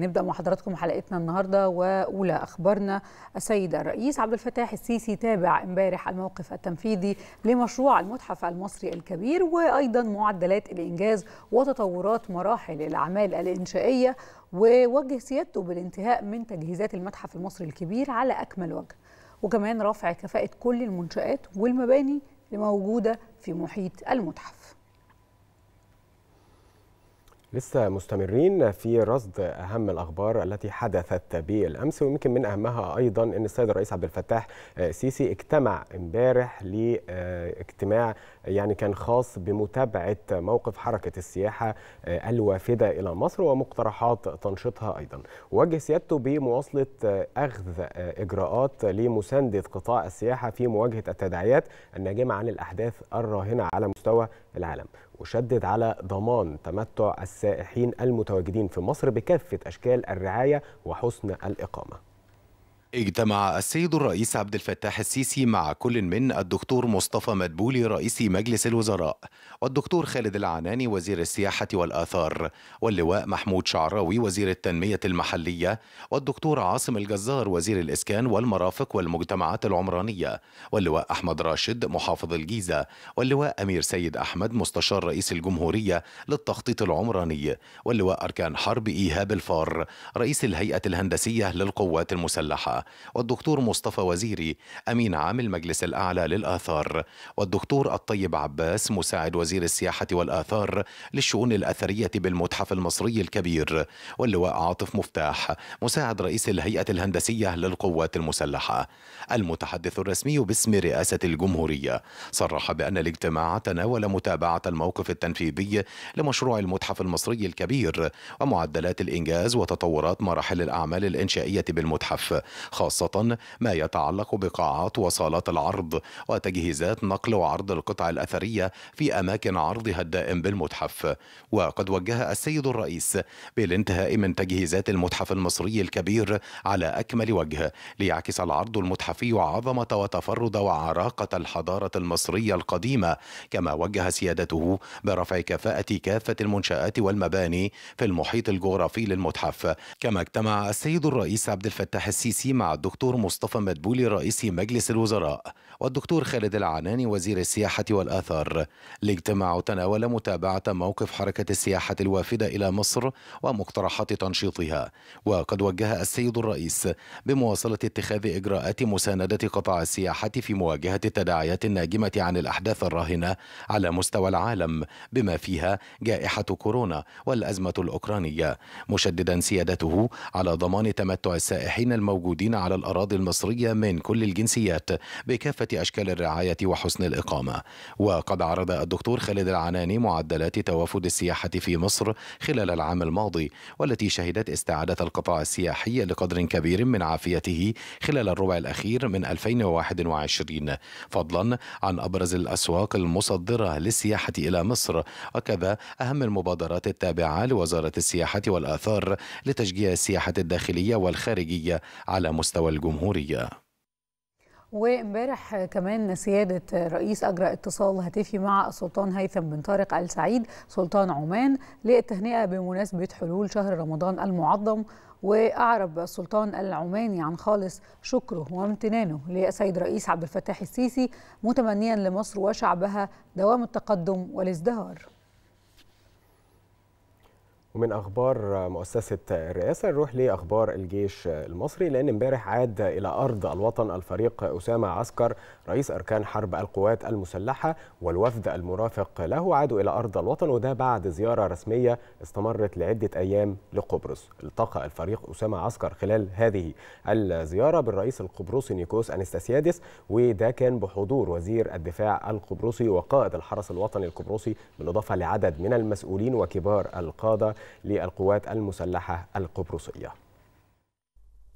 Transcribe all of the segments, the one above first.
نبدا مع حضراتكم حلقتنا النهارده واولى اخبارنا السيد الرئيس عبد الفتاح السيسي تابع امبارح الموقف التنفيذي لمشروع المتحف المصري الكبير وايضا معدلات الانجاز وتطورات مراحل الاعمال الانشائيه ووجه سيادته بالانتهاء من تجهيزات المتحف المصري الكبير على اكمل وجه وكمان رفع كفاءه كل المنشات والمباني الموجوده في محيط المتحف لسه مستمرين في رصد اهم الاخبار التي حدثت بالامس ويمكن من اهمها ايضا ان السيد الرئيس عبد الفتاح السيسي اجتمع امبارح لاجتماع يعني كان خاص بمتابعه موقف حركه السياحه الوافده الى مصر ومقترحات تنشيطها ايضا وجه سيادته بمواصله اخذ اجراءات لمسانده قطاع السياحه في مواجهه التداعيات الناجمه عن الاحداث الراهنه على مستوى العالم وشدد على ضمان تمتع السائحين المتواجدين في مصر بكافة أشكال الرعاية وحسن الإقامة اجتمع السيد الرئيس عبد الفتاح السيسي مع كل من الدكتور مصطفى مدبولي رئيس مجلس الوزراء والدكتور خالد العناني وزير السياحة والآثار واللواء محمود شعراوي وزير التنمية المحلية والدكتور عاصم الجزار وزير الإسكان والمرافق والمجتمعات العمرانية واللواء أحمد راشد محافظ الجيزة واللواء أمير سيد أحمد مستشار رئيس الجمهورية للتخطيط العمراني واللواء أركان حرب إيهاب الفار رئيس الهيئة الهندسية للقوات المسلحة والدكتور مصطفى وزيري أمين عام المجلس الأعلى للآثار والدكتور الطيب عباس مساعد وزير السياحة والآثار للشؤون الأثرية بالمتحف المصري الكبير واللواء عاطف مفتاح مساعد رئيس الهيئة الهندسية للقوات المسلحة المتحدث الرسمي باسم رئاسة الجمهورية صرح بأن الاجتماع تناول متابعة الموقف التنفيذي لمشروع المتحف المصري الكبير ومعدلات الإنجاز وتطورات مراحل الأعمال الإنشائية بالمتحف خاصة ما يتعلق بقاعات وصالات العرض وتجهيزات نقل وعرض القطع الأثرية في أماكن عرضها الدائم بالمتحف وقد وجه السيد الرئيس بالانتهاء من تجهيزات المتحف المصري الكبير على أكمل وجه ليعكس العرض المتحفي عظمة وتفرد وعراقة الحضارة المصرية القديمة كما وجه سيادته برفع كفاءة كافة المنشآت والمباني في المحيط الجغرافي للمتحف كما اجتمع السيد الرئيس عبد الفتاح السيسي مع الدكتور مصطفى مدبولي رئيس مجلس الوزراء والدكتور خالد العناني وزير السياحة والآثار الاجتماع تناول متابعة موقف حركة السياحة الوافدة إلى مصر ومقترحات تنشيطها وقد وجه السيد الرئيس بمواصلة اتخاذ إجراءات مساندة قطاع السياحة في مواجهة التداعيات الناجمة عن الأحداث الراهنة على مستوى العالم بما فيها جائحة كورونا والأزمة الأوكرانية مشددا سيادته على ضمان تمتع السائحين الموجودين الموجودين على الأراضي المصرية من كل الجنسيات بكافة أشكال الرعاية وحسن الإقامة وقد عرض الدكتور خالد العناني معدلات توافد السياحة في مصر خلال العام الماضي والتي شهدت استعادة القطاع السياحي لقدر كبير من عافيته خلال الربع الأخير من 2021 فضلا عن أبرز الأسواق المصدرة للسياحة إلى مصر وكذا أهم المبادرات التابعة لوزارة السياحة والآثار لتشجيع السياحة الداخلية والخارجية على مستوى الجمهورية وامبارح كمان سيادة رئيس أجرى اتصال هاتفي مع السلطان هيثم بن طارق آل سعيد سلطان عمان للتهنئة بمناسبة حلول شهر رمضان المعظم وأعرب السلطان العماني عن خالص شكره وامتنانه للسيد رئيس عبد الفتاح السيسي متمنيا لمصر وشعبها دوام التقدم والازدهار ومن اخبار مؤسسه الرئاسه نروح لاخبار الجيش المصري لان امبارح عاد الى ارض الوطن الفريق اسامه عسكر رئيس اركان حرب القوات المسلحه والوفد المرافق له عادوا الى ارض الوطن وده بعد زياره رسميه استمرت لعده ايام لقبرص التقى الفريق اسامه عسكر خلال هذه الزياره بالرئيس القبرصي نيكوس انستاسيادس وده كان بحضور وزير الدفاع القبرصي وقائد الحرس الوطني القبرصي بالاضافه لعدد من المسؤولين وكبار القاده للقوات المسلحة القبرصية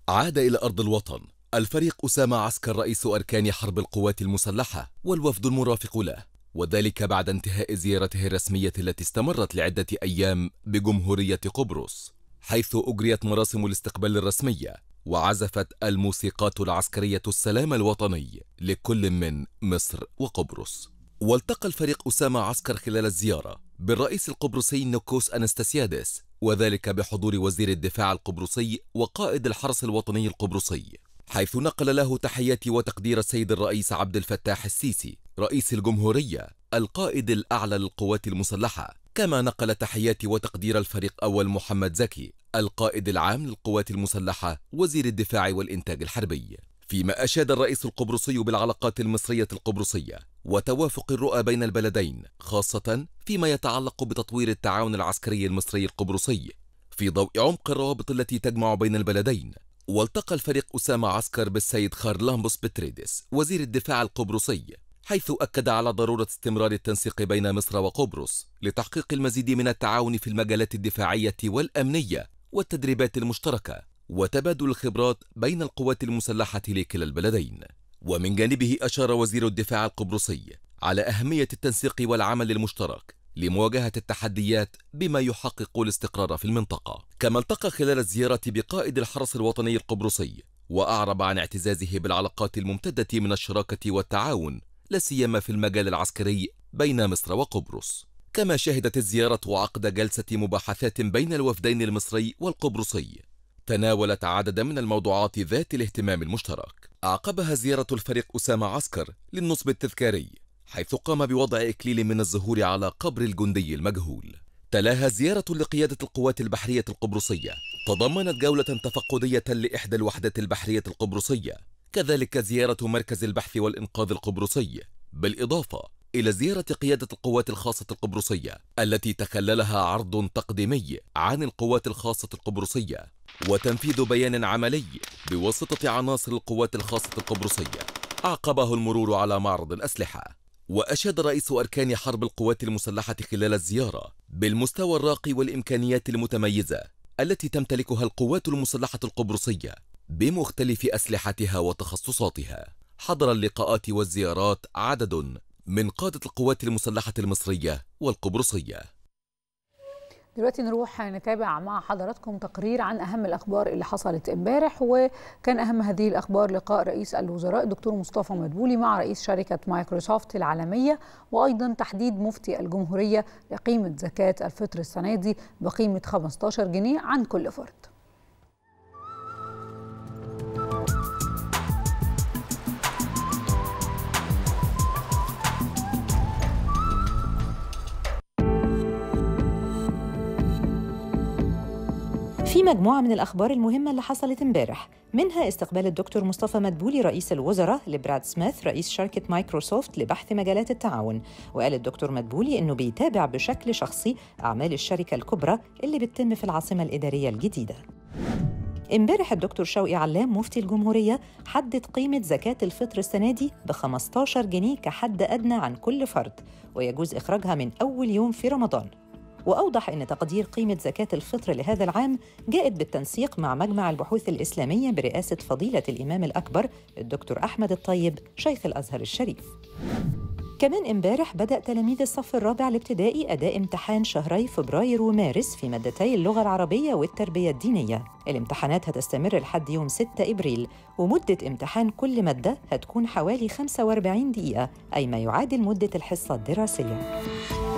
عاد إلى أرض الوطن الفريق أسامة عسكر رئيس أركان حرب القوات المسلحة والوفد المرافق له وذلك بعد انتهاء زيارته الرسمية التي استمرت لعدة أيام بجمهورية قبرص حيث أجريت مراسم الاستقبال الرسمية وعزفت الموسيقات العسكرية السلام الوطني لكل من مصر وقبرص والتقى الفريق أسامة عسكر خلال الزيارة بالرئيس القبرصي نوكوس أنستاسيادس وذلك بحضور وزير الدفاع القبرصي وقائد الحرس الوطني القبرصي حيث نقل له تحياتي وتقدير السيد الرئيس عبد الفتاح السيسي رئيس الجمهورية القائد الأعلى للقوات المسلحة كما نقل تحياتي وتقدير الفريق أول محمد زكي القائد العام للقوات المسلحة وزير الدفاع والإنتاج الحربي فيما أشاد الرئيس القبرصي بالعلاقات المصرية القبرصية وتوافق الرؤى بين البلدين خاصة فيما يتعلق بتطوير التعاون العسكري المصري القبرصي في ضوء عمق الروابط التي تجمع بين البلدين والتقى الفريق أسامة عسكر بالسيد خارلامبوس بتريدس وزير الدفاع القبرصي حيث أكد على ضرورة استمرار التنسيق بين مصر وقبرص لتحقيق المزيد من التعاون في المجالات الدفاعية والأمنية والتدريبات المشتركة وتبادل الخبرات بين القوات المسلحة لكلا البلدين ومن جانبه أشار وزير الدفاع القبرصي على أهمية التنسيق والعمل المشترك لمواجهة التحديات بما يحقق الاستقرار في المنطقة كما التقى خلال الزيارة بقائد الحرس الوطني القبرصي وأعرب عن اعتزازه بالعلاقات الممتدة من الشراكة والتعاون لاسيما في المجال العسكري بين مصر وقبرص كما شهدت الزيارة عقد جلسة مباحثات بين الوفدين المصري والقبرصي تناولت عددا من الموضوعات ذات الاهتمام المشترك أعقبها زيارة الفريق أسامة عسكر للنصب التذكاري حيث قام بوضع إكليل من الزهور على قبر الجندي المجهول تلاها زيارة لقيادة القوات البحرية القبرصية تضمنت جولة تفقدية لإحدى الوحدات البحرية القبرصية كذلك زيارة مركز البحث والإنقاذ القبرصي بالإضافة إلى زيارة قيادة القوات الخاصة القبرصية التي تخللها عرض تقديمي عن القوات الخاصة القبرصية وتنفيذ بيان عملي بواسطة عناصر القوات الخاصة القبرصية أعقبه المرور على معرض الأسلحة وأشاد رئيس أركان حرب القوات المسلحة خلال الزيارة بالمستوى الراقي والإمكانيات المتميزة التي تمتلكها القوات المسلحة القبرصية بمختلف أسلحتها وتخصصاتها حضر اللقاءات والزيارات عدد من قادة القوات المسلحة المصرية والقبرصية دلوقتي نروح نتابع مع حضراتكم تقرير عن اهم الاخبار اللي حصلت امبارح وكان اهم هذه الاخبار لقاء رئيس الوزراء الدكتور مصطفى مدبولي مع رئيس شركه مايكروسوفت العالميه وايضا تحديد مفتي الجمهوريه لقيمه زكاه الفطر السنه دي بقيمه 15 جنيه عن كل فرد. في مجموعة من الأخبار المهمة اللي حصلت امبارح منها استقبال الدكتور مصطفى مدبولي رئيس الوزراء لبراد سميث رئيس شركة مايكروسوفت لبحث مجالات التعاون وقال الدكتور مدبولي أنه بيتابع بشكل شخصي أعمال الشركة الكبرى اللي بتتم في العاصمة الإدارية الجديدة امبارح الدكتور شوقي علام مفتي الجمهورية حدد قيمة زكاة الفطر السنة دي ب 15 جنيه كحد أدنى عن كل فرد ويجوز إخراجها من أول يوم في رمضان وأوضح أن تقدير قيمة زكاة الفطر لهذا العام جاءت بالتنسيق مع مجمع البحوث الإسلامية برئاسة فضيلة الإمام الأكبر الدكتور أحمد الطيب شيخ الأزهر الشريف. كمان امبارح بدأ تلاميذ الصف الرابع الابتدائي أداء امتحان شهري فبراير ومارس في مادتي اللغة العربية والتربية الدينية. الامتحانات هتستمر لحد يوم 6 إبريل، ومدة امتحان كل مادة هتكون حوالي 45 دقيقة، أي ما يعادل مدة الحصة الدراسية.